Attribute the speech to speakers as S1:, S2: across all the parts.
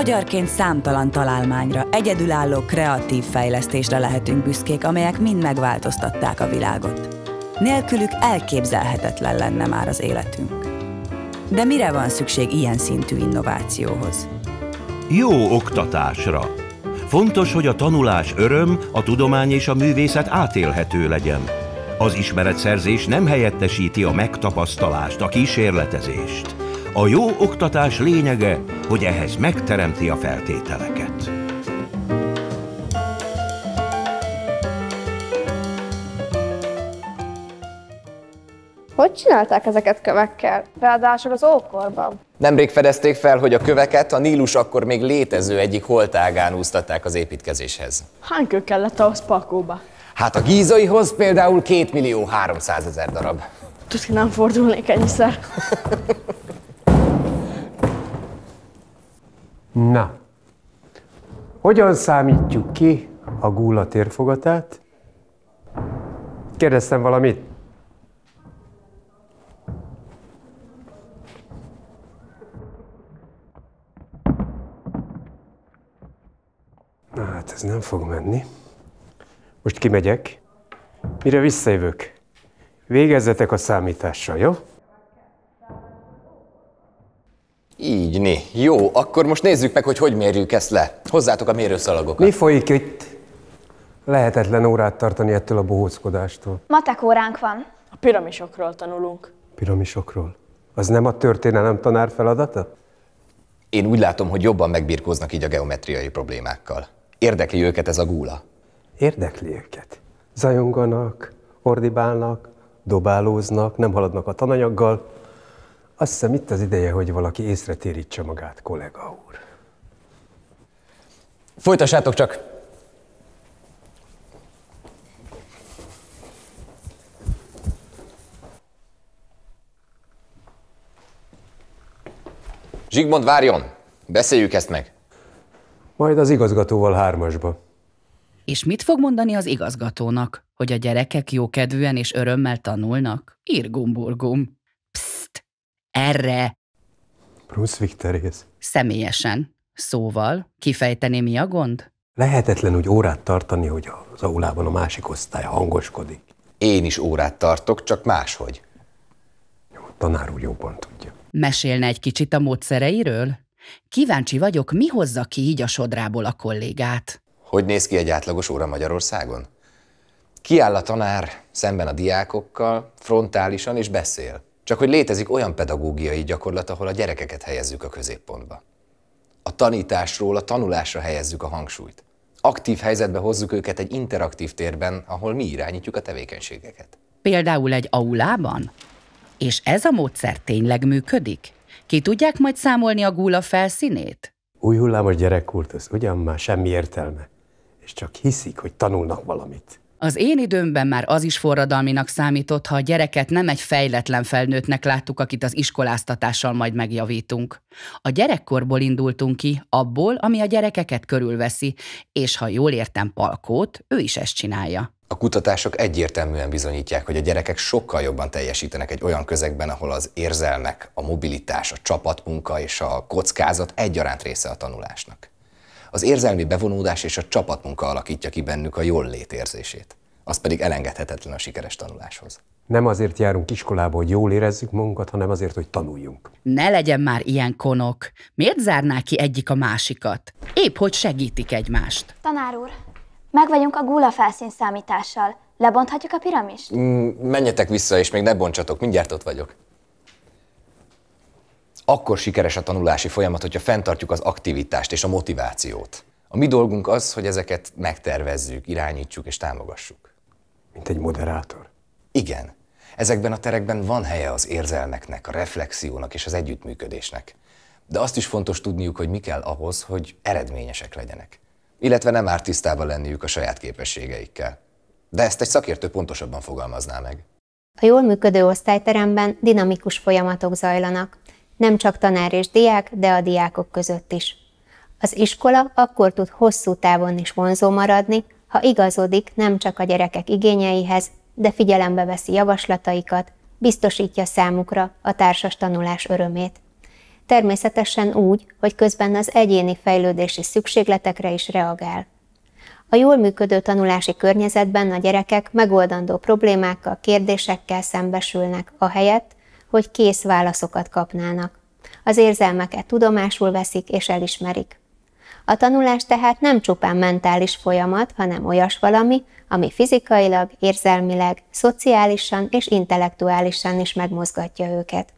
S1: Magyarként számtalan találmányra, egyedülálló kreatív fejlesztésre lehetünk büszkék, amelyek mind megváltoztatták a világot. Nélkülük elképzelhetetlen lenne már az életünk. De mire van szükség ilyen szintű innovációhoz?
S2: Jó oktatásra! Fontos, hogy a tanulás öröm, a tudomány és a művészet átélhető legyen. Az ismeretszerzés nem helyettesíti a megtapasztalást, a kísérletezést. A jó oktatás lényege, hogy ehhez megteremti a feltételeket.
S3: Hogy csinálták ezeket kövekkel? Ráadásul az ókorban.
S4: Nemrég fedezték fel, hogy a köveket a Nílus akkor még létező egyik holtágán úsztatták az építkezéshez.
S3: Hány kő kellett ahhoz pakóba?
S4: Hát a gízaihoz például 2 millió 300 ezer darab.
S3: Tudod, nem fordulnék ennyiszer.
S2: Na, hogyan számítjuk ki a gula térfogatát? Kérdeztem valamit. Na hát ez nem fog menni. Most kimegyek, mire visszajövök. Végezzetek a számítással, jó?
S4: Így né. Jó, akkor most nézzük meg, hogy hogy mérjük ezt le. Hozzátok a mérőszalagokat. Mi
S2: folyik itt? Lehetetlen órát tartani ettől a bohóckodástól.
S3: Matek óránk van. A piramisokról tanulunk.
S2: Piramisokról? Az nem a történelem tanár
S4: feladata? Én úgy látom, hogy jobban megbirkóznak így a geometriai problémákkal. Érdekli őket ez a gúla.
S2: Érdekli őket. Zajonganak, ordibálnak, dobálóznak, nem haladnak a tananyaggal, azt hiszem itt az ideje, hogy valaki észre térítse magát, kollega úr.
S4: Folytassátok csak! Zsigmond, várjon! Beszéljük ezt meg! Majd az igazgatóval hármasba.
S1: És mit fog mondani az igazgatónak? Hogy a gyerekek jókedvűen és örömmel tanulnak? Irgumburgum erre Bruce
S2: Victorész.
S1: Személyesen, szóval, kifejteni mi a gond?
S2: Lehetetlen úgy órát tartani, hogy az aulában a másik osztály hangoskodik. Én is órát
S4: tartok, csak máshogy. Jó, tanár úr jobban tudja.
S1: Mesélne egy kicsit a módszereiről? Kíváncsi vagyok, mi hozza ki így a sodrából a kollégát?
S4: Hogy néz ki egy átlagos óra Magyarországon? Kiáll a tanár szemben a diákokkal, frontálisan és beszél. Csak hogy létezik olyan pedagógiai gyakorlat, ahol a gyerekeket helyezzük a középpontba. A tanításról a tanulásra helyezzük a hangsúlyt. Aktív helyzetbe hozzuk őket egy interaktív térben, ahol mi irányítjuk a tevékenységeket.
S1: Például egy aulában? És ez a módszer tényleg működik? Ki tudják majd számolni a gula felszínét?
S2: Új hullámos az ugyan már semmi értelme, és csak hiszik, hogy tanulnak valamit.
S1: Az én időmben már az is forradalminak számított, ha a gyereket nem egy fejletlen felnőttnek láttuk, akit az iskoláztatással majd megjavítunk. A gyerekkorból indultunk ki, abból, ami a gyerekeket körülveszi, és ha jól értem Palkót, ő is ezt csinálja.
S4: A kutatások egyértelműen bizonyítják, hogy a gyerekek sokkal jobban teljesítenek egy olyan közegben, ahol az érzelmek, a mobilitás, a csapatmunka és a kockázat egyaránt része a tanulásnak. Az érzelmi bevonódás és a csapatmunka alakítja ki bennük a jól létérzését. Az pedig elengedhetetlen a sikeres tanuláshoz.
S2: Nem azért járunk iskolába, hogy jól érezzük magunkat, hanem azért, hogy tanuljunk.
S1: Ne legyen már ilyen konok. Miért zárná ki egyik a másikat? Épp hogy segítik egymást.
S3: Tanár úr, meg vagyunk a gula felszín számítással. Lebonthatjuk a piramist?
S4: Mm, menjetek vissza, és még ne bontsatok, mindjárt ott vagyok. Akkor sikeres a tanulási folyamat, hogyha fenntartjuk az aktivitást és a motivációt. A mi dolgunk az, hogy ezeket megtervezzük, irányítsuk és támogassuk. Mint egy moderátor? Igen. Ezekben a terekben van helye az érzelmeknek, a reflexiónak és az együttműködésnek. De azt is fontos tudniuk, hogy mi kell ahhoz, hogy eredményesek legyenek. Illetve nem árt tisztában lenniük a saját képességeikkel. De ezt egy szakértő pontosabban fogalmazná meg.
S3: A jól működő osztályteremben dinamikus folyamatok zajlanak nem csak tanár és diák, de a diákok között is. Az iskola akkor tud hosszú távon is vonzó maradni, ha igazodik nem csak a gyerekek igényeihez, de figyelembe veszi javaslataikat, biztosítja számukra a társas tanulás örömét. Természetesen úgy, hogy közben az egyéni fejlődési szükségletekre is reagál. A jól működő tanulási környezetben a gyerekek megoldandó problémákkal, kérdésekkel szembesülnek, ahelyett, hogy kész válaszokat kapnának. Az érzelmeket tudomásul veszik és elismerik. A tanulás tehát nem csupán mentális folyamat, hanem olyas valami, ami fizikailag, érzelmileg, szociálisan és intellektuálisan is megmozgatja őket.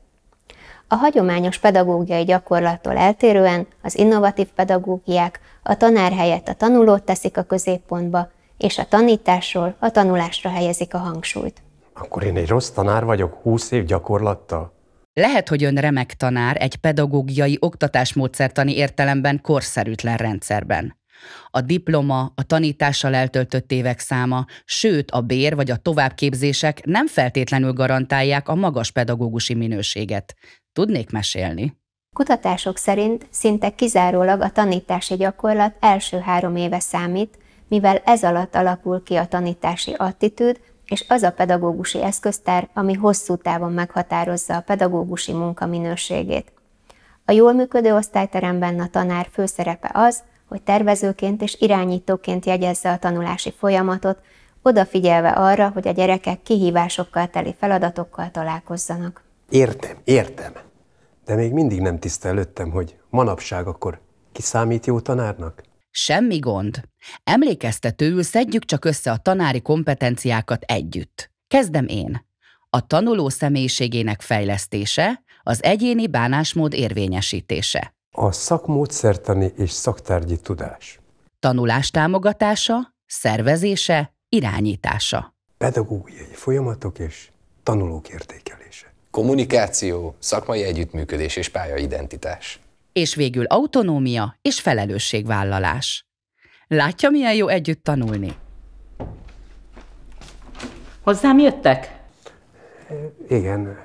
S3: A hagyományos pedagógiai gyakorlattól eltérően az innovatív pedagógiák a tanár helyett a tanulót teszik a középpontba, és a tanításról a tanulásra helyezik a hangsúlyt.
S2: Akkor én egy rossz tanár vagyok, 20 év gyakorlattal?
S1: Lehet, hogy
S3: ön remek tanár egy
S1: pedagógiai oktatásmódszertani értelemben korszerűtlen rendszerben. A diploma, a tanítással eltöltött évek száma, sőt a bér vagy a továbbképzések nem feltétlenül garantálják a magas pedagógusi minőséget. Tudnék mesélni?
S3: Kutatások szerint szinte kizárólag a tanítási gyakorlat első három éve számít, mivel ez alatt alakul ki a tanítási attitűd, és az a pedagógusi eszköztár, ami hosszú távon meghatározza a pedagógusi munka minőségét. A jól működő osztályteremben a tanár főszerepe az, hogy tervezőként és irányítóként jegyezze a tanulási folyamatot, odafigyelve arra, hogy a gyerekek kihívásokkal teli feladatokkal találkozzanak.
S2: Értem, értem. De még mindig nem tiszta
S1: előttem, hogy manapság akkor ki számít jó tanárnak? Semmi gond. Emlékeztetőül szedjük csak össze a tanári kompetenciákat együtt. Kezdem én. A tanuló személyiségének fejlesztése, az egyéni bánásmód érvényesítése.
S2: A szakmódszertani és szaktárgyi tudás.
S1: Tanulás támogatása, szervezése, irányítása.
S2: Pedagógiai folyamatok és
S4: tanulók értékelése. Kommunikáció, szakmai együttműködés és pályaidentitás
S1: és végül autonómia és felelősségvállalás. Látja, milyen jó együtt tanulni? Hozzám jöttek?
S2: Igen.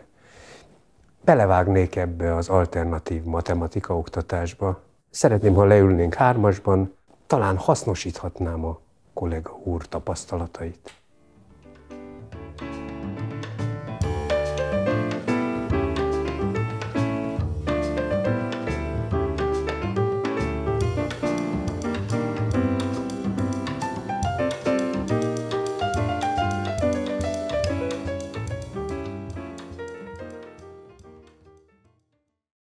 S2: Belevágnék ebbe az alternatív matematika oktatásba. Szeretném, ha leülnénk hármasban, talán hasznosíthatnám a kollega úr tapasztalatait.